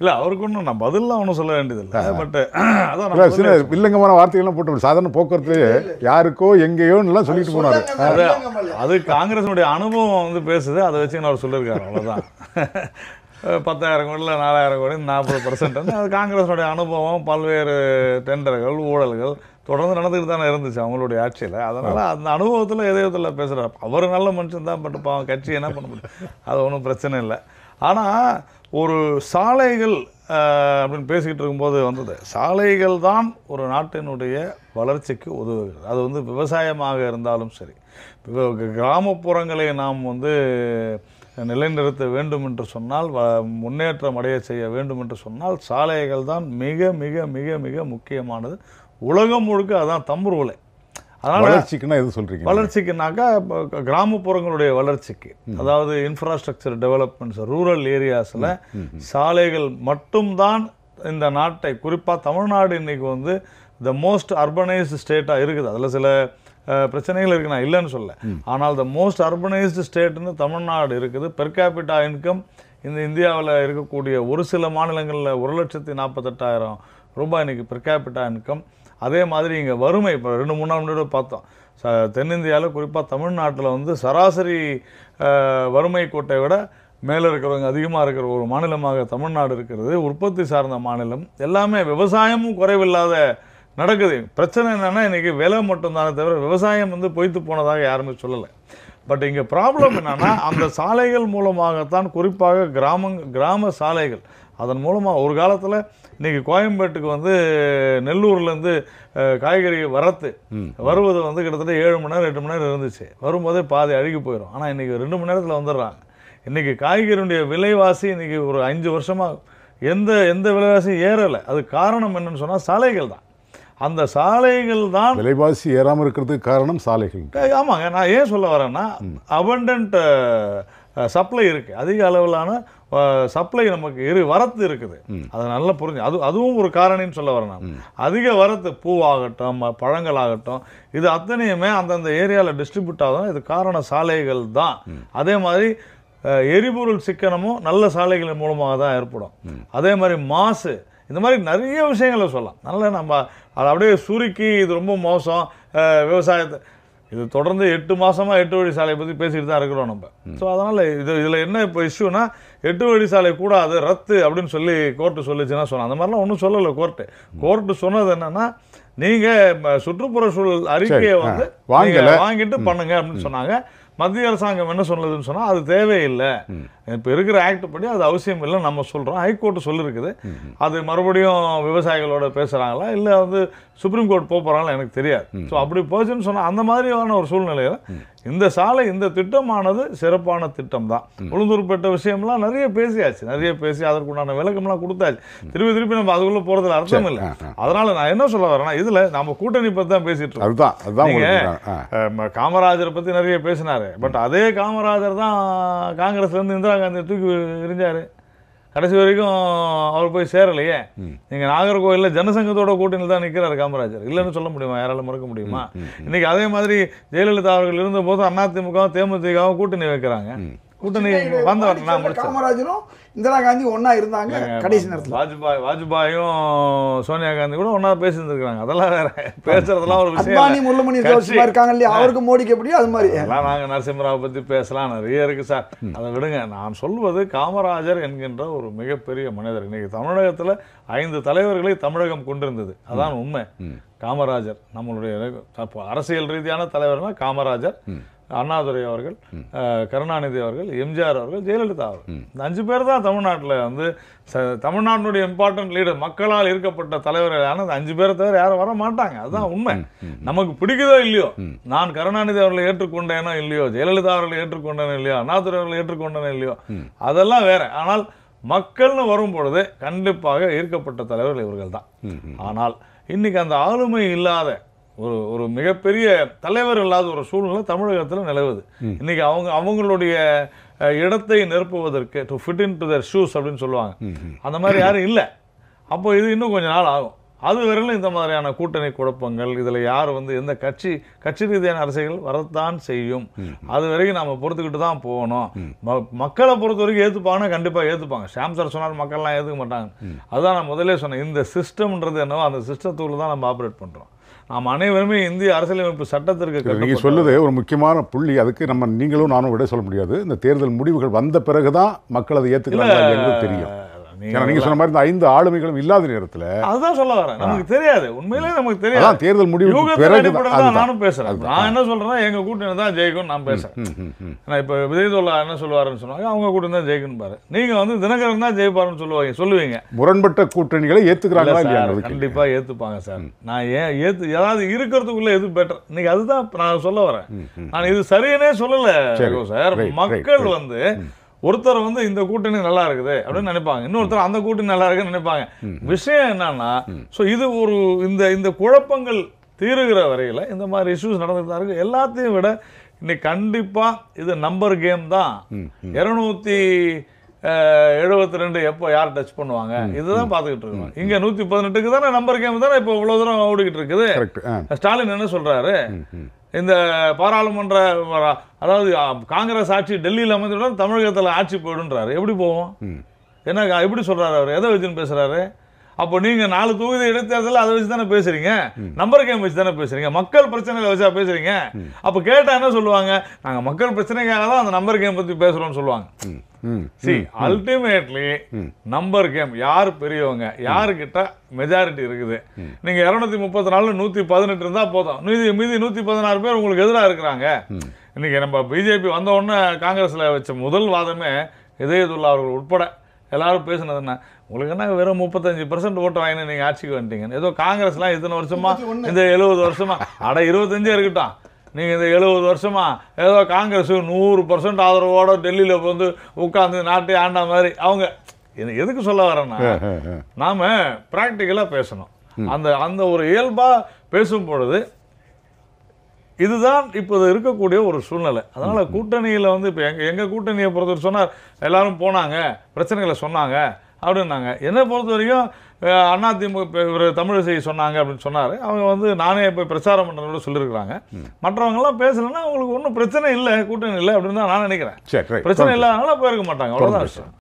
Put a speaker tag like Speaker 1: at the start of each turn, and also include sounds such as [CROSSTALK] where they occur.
Speaker 1: இல்லை அவருக்கு ஒன்றும் நான் பதிலாம் ஒன்றும் சொல்ல வேண்டியதில்லை பட் [CLEARS THROAT] அதான் சில
Speaker 2: இல்லைங்கமான வார்த்தைகள்லாம் போட்டு சாதாரண போக்குவரத்துலேயே யாருக்கோ எங்கேயோன்னுலாம் சொல்லிட்டு போனார் அது
Speaker 1: அது காங்கிரஸினுடைய அனுபவம் வந்து பேசுது அதை வச்சு அவர் சொல்லியிருக்காரு அவ்வளோதான் [LAUGHS] பத்தாயிரம் கோடியில் நாலாயிரம் கோடி நாற்பது பர்சன்ட் வந்து அது காங்கிரஸுடைய அனுபவம் பல்வேறு டெண்டர்கள் ஊழல்கள் தொடர்ந்து நடந்துக்கிட்டு தானே இருந்துச்சு அவங்களுடைய ஆட்சியில் அதனால் அந்த அனுபவத்தில் எதையத்தில் பேசுகிறார் அவர் நல்ல மனுஷன் தான் பட் பாவம் கட்சி என்ன பண்ண முடியும் அது ஒன்றும் பிரச்சனை இல்லை ஆனால் ஒரு சாலைகள் அப்படின்னு பேசிக்கிட்டு இருக்கும்போது வந்தது சாலைகள் தான் ஒரு நாட்டினுடைய வளர்ச்சிக்கு உதவுகிறது அது வந்து விவசாயமாக இருந்தாலும் சரி கிராமப்புறங்களை நாம் வந்து நிலைநிறுத்த வேண்டும் என்று சொன்னால் முன்னேற்றம் அடைய செய்ய வேண்டும் என்று சொன்னால் சாலைகள் தான் மிக மிக மிக மிக முக்கியமானது உலகம் முழுக்க அதுதான் தம்புருவலை
Speaker 2: அதனால் வளர்ச்சிக்குன்னா எது சொல்கிறீங்க
Speaker 1: வளர்ச்சிக்குனாக்கா கிராமப்புறங்களுடைய வளர்ச்சிக்கு அதாவது இன்ஃப்ராஸ்ட்ரக்சர் டெவலப்மெண்ட்ஸ் ரூரல் ஏரியாஸில் சாலைகள் மட்டும்தான் இந்த நாட்டை குறிப்பாக தமிழ்நாடு இன்றைக்கி வந்து த மோஸ்ட் அர்பனைஸ்டு ஸ்டேட்டாக இருக்குது அதில் சில பிரச்சனைகள் இருக்குது நான் இல்லைன்னு சொல்ல ஆனால் த மோஸ்ட் அர்பனைஸ்டு ஸ்டேட்னு தமிழ்நாடு இருக்குது பெர் கேபிட்டா இன்கம் இந்த இந்தியாவில் இருக்கக்கூடிய ஒரு சில மாநிலங்களில் ஒரு லட்சத்தி நாற்பத்தெட்டாயிரம் ரூபாய் இன்றைக்கி பெர் இன்கம் அதே மாதிரி இங்கே வறுமை இப்போ ரெண்டு மூணு நாள் முன்னாடி பார்த்தோம் ச தென்னிந்தியாவில் குறிப்பாக தமிழ்நாட்டில் வந்து சராசரி வறுமை கோட்டை விட மேலே இருக்கிறவங்க அதிகமாக இருக்கிற ஒரு மாநிலமாக தமிழ்நாடு இருக்கிறது உற்பத்தி சார்ந்த மாநிலம் எல்லாமே விவசாயமும் குறைவில்லாத நடக்குது பிரச்சனை என்னென்னா இன்றைக்கி விலை மட்டும்தானே தவிர விவசாயம் வந்து பொய்த்து போனதாக யாருமே சொல்லலை பட் இங்கே ப்ராப்ளம் என்னென்னா அந்த சாலைகள் மூலமாகத்தான் குறிப்பாக கிராமங் கிராம சாலைகள் அதன் மூலமாக ஒரு காலத்தில் இன்றைக்கி கோயம்பேட்டுக்கு வந்து நெல்லூர்லேருந்து காய்கறி வரத்து வருவது வந்து கிட்டத்தட்ட ஏழு மணி நேரம் எட்டு மணி நேரம் இருந்துச்சு வரும்போதே பாதி அழுகி போயிடும் ஆனால் இன்றைக்கி ரெண்டு மணி நேரத்தில் வந்துடுறாங்க இன்றைக்கி காய்கறியுடைய விலைவாசி இன்றைக்கி ஒரு அஞ்சு வருஷமாக எந்த எந்த விலைவாசியும் ஏறலை அது காரணம் என்னன்னு சொன்னால் சாலைகள் தான் அந்த சாலைகள் தான்
Speaker 2: விலைவாசி ஏறாமல் இருக்கிறதுக்கு காரணம் சாலைகள்
Speaker 1: ஆமாங்க நான் ஏன் சொல்ல வரேன்னா அபண்டன்ட் சப்ளை இருக்குது அதிக அளவிலான சப்ளை நமக்கு இரு வரத்து இருக்குது அதை நல்லா புரிஞ்சு அது அதுவும் ஒரு காரணின்னு சொல்ல வரணும் நான் அதிக வரத்து பூவாகட்டும் பழங்கள் ஆகட்டும் இது அத்தனையுமே அந்தந்த ஏரியாவில் டிஸ்ட்ரிபியூட் ஆகும் இது காரண சாலைகள் தான் அதே மாதிரி எரிபொருள் சிக்கனமும் நல்ல சாலைகள் மூலமாக தான் ஏற்படும் அதே மாதிரி மாசு இந்த மாதிரி நிறைய விஷயங்களை சொல்லலாம் நல்ல நம்ம அதை அப்படியே சுருக்கி இது ரொம்ப மோசம் விவசாயத்தை இது தொடர்ந்து எட்டு மாதமாக எட்டு வழி சாலையை பற்றி பேசிகிட்டு தான் இருக்கிறோம் நம்ம ஸோ அதனால் இது இதில் என்ன இப்போ இஷ்யூனா எட்டு வழி சாலை கூடாது ரத்து அப்படின்னு சொல்லி கோர்ட்டு சொல்லிச்சுன்னா சொன்னோம் அந்த மாதிரிலாம் ஒன்றும் சொல்லலை கோர்ட்டு கோர்ட்டு சொன்னது என்னென்னா நீங்கள் சுற்றுப்புற சூழல் அறிக்கையை வந்து வாங்கிட்டு பண்ணுங்க அப்படின்னு சொன்னாங்க மத்திய அரசாங்கம் என்ன சொன்னதுன்னு சொன்னால் அது தேவையில்லை இப்போ இருக்கிற ஆக்ட் படி அது அவசியம் இல்லை நம்ம சொல்கிறோம் ஹைகோர்ட் சொல்லியிருக்குது அது மறுபடியும் விவசாயிகளோட பேசுகிறாங்களா இல்லை வந்து சுப்ரீம் கோர்ட் போக போகிறாங்களா எனக்கு தெரியாது ஸோ அப்படி போச்சுன்னு சொன்னால் அந்த மாதிரியான ஒரு சூழ்நிலையில் இந்த சாலை இந்த திட்டமானது சிறப்பான திட்டம் தான் உளுந்தூர்பேட்டை விஷயம்லாம் நிறைய பேசியாச்சு நிறைய பேசி அதற்குண்டான விளக்கம்லாம் கொடுத்தாச்சு திருப்பி திருப்பி நம்ம அதுக்குள்ளே போகிறதுல அர்த்தம் இல்லை அதனால் நான் என்ன சொல்ல வரேன்னா இதில் நம்ம கூட்டணி பற்றி தான் பேசிட்டு இருக்கோம் காமராஜரை பற்றி நிறைய பேசினாரு பட் அதே காமராஜர் தான் காங்கிரஸ்லேருந்து இந்திரா காந்தியை தூக்கி எரிஞ்சார் கடைசி வரைக்கும் அவர் போய் சேரலையே நீங்கள் நாகர்கோவிலில் ஜனசங்கத்தோட கூட்டணியில் தான் நிற்கிறார் காமராஜர் இல்லைன்னு சொல்ல முடியுமா யாரால மறக்க முடியுமா இன்னைக்கு அதே மாதிரி ஜெயலலிதா அவர்கள் இருந்தபோது அதிமுகவும் தேமுதிகவும் கூட்டணி வைக்கிறாங்க கூட்டணி வந்து காமராஜரும் இந்திரா காந்தி ஒன்றா இருந்தாங்க கடைசி நேரத்தில் வாஜ்பாய் வாஜ்பாயும் சோனியா காந்தி கூட ஒன்றா பேசியிருந்துருக்காங்க அதெல்லாம் வேற பேசுறதெல்லாம் ஒரு விஷயம் அத்வானி முள்ளமணி இருக்காங்க இல்லையா அவருக்கு மோடிக்கு எப்படியோ அது மாதிரி எல்லாம் நாங்கள் நரசிம்மராவை பற்றி பேசலாம் நிறைய இருக்குது சார் அதை விடுங்க நான் சொல்வது காமராஜர் என்கின்ற ஒரு மிகப்பெரிய மனிதர் இன்னைக்கு தமிழகத்தில் ஐந்து தலைவர்களை தமிழகம் கொண்டிருந்தது அதான் உண்மை காமராஜர் நம்மளுடைய அரசியல் ரீதியான தலைவர்னா காமராஜர் அண்ணாதுரை அவர்கள் கருணாநிதி அவர்கள் எம்ஜிஆர் அவர்கள் ஜெயலலிதா அவர்கள் இந்த அஞ்சு பேர் தான் தமிழ்நாட்டில் வந்து தமிழ்நாட்டினுடைய இம்பார்ட்டன்ட் லீடர் மக்களால் இருக்கப்பட்ட தலைவர்களான அந்த அஞ்சு பேரை தவிர யாரும் வர மாட்டாங்க அதுதான் உண்மை நமக்கு பிடிக்குதோ இல்லையோ நான் கருணாநிதி அவர்களை ஏற்றுக்கொண்டேனோ இல்லையோ ஜெயலலிதா அவர்களை ஏற்றுக்கொண்டேனோ இல்லையோ அண்ணாதுரை அவர்களை ஏற்றுக்கொண்டேனோ இல்லையோ அதெல்லாம் வேற ஆனால் மக்கள்னு வரும் பொழுது கண்டிப்பாக ஈர்க்கப்பட்ட தலைவர்கள் இவர்கள் தான் ஆனால் இன்னைக்கு அந்த ஆளுமை இல்லாத ஒரு ஒரு மிகப்பெரிய தலைவர் இல்லாத ஒரு சூழ்நிலை தமிழகத்தில் நிலவுது இன்னைக்கு அவங்க அவங்களுடைய இடத்தை நிரப்புவதற்கு to fit in to their shoes அப்படின்னு சொல்லுவாங்க அந்த மாதிரி யாரும் இல்லை அப்போ இது இன்னும் கொஞ்சம் நாள் ஆகும் அது வரையிலும் இந்த மாதிரியான கூட்டணி குழப்பங்கள் இதில் யார் வந்து எந்த கட்சி கட்சி ரீதியான அரசியல் வரத்தான் செய்யும் அது வரைக்கும் நம்ம பொறுத்துக்கிட்டு தான் போகணும் மக்களை பொறுத்த வரைக்கும் ஏற்றுப்பாங்கன்னா கண்டிப்பாக ஏற்றுப்பாங்க ஷாம் சார் மக்கள்லாம் ஏற்றுக்க மாட்டாங்க அதுதான் நான் முதலே சொன்னேன் இந்த சிஸ்டம்ன்றது என்னவோ அந்த சிஸ்டத்துக்குள்ள தான் நம்ம ஆப்ரேட் பண்ணுறோம் நாம் அனைவருமே இந்திய அரசியலமைப்பு சட்டத்திற்கு நீங்கள் சொல்லுது
Speaker 2: ஒரு முக்கியமான புள்ளி அதுக்கு நம்ம நீங்களும் நானும் விட சொல்ல முடியாது இந்த தேர்தல் முடிவுகள் வந்த பிறகு தான் மக்கள் அதை ஏற்றுக்கிறாங்க தெரியும்
Speaker 1: நீங்க சொன்ன மாதிரி
Speaker 2: இந்த ஐந்து ஆளுமைகளும் இல்லாத நேரத்தில் அதுதான் சொல்ல வரேன் நமக்கு
Speaker 1: தெரியாது உண்மையிலே நமக்கு தெரியாது தேர்தல் முடிவு நானும் பேசுறேன் நான் என்ன சொல்றேன்னா எங்க கூட்டணி தான் ஜெயிக்கும் நான் பேசுறேன் நான் இப்போ விஜயதோல்லா என்ன சொல்லுவாருன்னு சொன்னாங்க அவங்க கூட்டணி தான் ஜெயிக்கும் பாரு நீங்க வந்து தினகரன் தான் ஜெயிப்பாருன்னு சொல்லுவாங்க
Speaker 2: சொல்லுவீங்க முரண்பட்ட கூட்டணிகளை ஏத்துக்கிறாங்களா இல்லையா
Speaker 1: கண்டிப்பா ஏத்துப்பாங்க சார் நான் ஏன் ஏத்து ஏதாவது இருக்கிறதுக்குள்ள எது பெட்டர் நீங்க அதுதான் நான் சொல்ல வரேன் நான் இது சரியானே சொல்லல சார் மக்கள் வந்து ஒருத்தர் வந்து இந்த கூட்டணி நல்லா இருக்குது அப்படின்னு நினைப்பாங்க இன்னொருத்தர் அந்த கூட்டணி நல்லா இருக்குன்னு நினைப்பாங்க விஷயம் என்னன்னா ஸோ இது ஒரு இந்த இந்த குழப்பங்கள் தீருகிற வரையில் இந்த மாதிரி இஷ்யூஸ் நடந்துட்டு தான் இருக்குது எல்லாத்தையும் விட இன்னைக்கு கண்டிப்பாக இது நம்பர் கேம் தான் இரநூத்தி எழுபத்தி ரெண்டு எப்போ யார் டச் பண்ணுவாங்க இதுதான் பார்த்துக்கிட்டு இருக்கோம் இங்கே நூற்றி பதினெட்டுக்கு தானே நம்பர் கேம் தானே இப்போ இவ்வளோ தூரம் ஓடிக்கிட்டு இருக்குது ஸ்டாலின் என்ன சொல்கிறாரு இந்த பாராளுமன்ற அதாவது காங்கிரஸ் ஆட்சி டெல்லியில் அமைந்துடன் தமிழகத்தில் ஆட்சி போயிடுன்றாரு எப்படி போவோம் என்ன எப்படி சொல்கிறாரு அவர் எதை வச்சுன்னு பேசுகிறாரு அப்போ நீங்கள் நாலு தொகுதி இடைத்தேர்தலில் அதை வச்சு தானே பேசுகிறீங்க நம்பர் கேம் வச்சு தானே பேசுகிறீங்க மக்கள் பிரச்சனைகளை வச்சா பேசுகிறீங்க அப்போ கேட்டால் என்ன சொல்லுவாங்க நாங்கள் மக்கள் பிரச்சனைக்காக தான் அந்த நம்பர் கேம் பற்றி பேசுகிறோம்னு சொல்லுவாங்க சி அல்டிமேட்லி நம்பர் கேம் யார் பெரியவங்க யாருக்கிட்ட மெஜாரிட்டி இருக்குது நீங்கள் இரநூத்தி முப்பத்தி நாலு நூற்றி பதினெட்டு இருந்தால் போதும் மீதி மீதி நூற்றி பதினாறு பேர் உங்களுக்கு எதிராக இருக்கிறாங்க இன்றைக்கி நம்ம பிஜேபி வந்த உடனே காங்கிரஸில் வச்ச முதல் வாதமே இதயதுல்லா அவர்கள் உட்பட எல்லாரும் என்ன உங்களுக்கு என்ன வெறும் முப்பத்தஞ்சு பர்சன்ட் ஓட்டு வாங்கினு நீங்கள் ஆட்சிக்கு வந்துட்டீங்க ஏதோ காங்கிரஸ்லாம் இத்தனை வருஷமா இந்த எழுபது வருஷமா அட இருபத்தஞ்சே இருக்கட்டும் நீங்கள் இந்த எழுபது வருஷமா ஏதோ காங்கிரஸ் நூறு பர்சன்ட் ஆதரவோட டெல்லியில் வந்து உட்காந்து நாட்டை ஆண்ட மாதிரி அவங்க எதுக்கு சொல்ல வரேன்னா நாம் ப்ராக்டிக்கலாக பேசணும் அந்த அந்த ஒரு இயல்பாக பேசும் பொழுது இதுதான் இப்போ இருக்கக்கூடிய ஒரு சூழ்நிலை அதனால் கூட்டணியில் வந்து இப்போ எங்கள் எங்கள் கூட்டணியை பொறுத்தவரை சொன்னார் எல்லாரும் போனாங்க பிரச்சனைகளை சொன்னாங்க அப்படின்னாங்க என்னை பொறுத்த வரைக்கும் அதிமுக இவர் தமிழிசை சொன்னாங்க அப்படின்னு சொன்னார் அவங்க வந்து நானே இப்போ பிரச்சாரம் பண்ணுறதோட சொல்லியிருக்கிறாங்க மற்றவங்கெல்லாம் பேசலைன்னா அவங்களுக்கு ஒன்றும் பிரச்சனை இல்லை கூட்டணி இல்லை அப்படின்னு தான் நான்
Speaker 2: நினைக்கிறேன் பிரச்சனை இல்லாதனால
Speaker 1: போயிருக்க மாட்டாங்க அவ்வளோதான் விஷயம்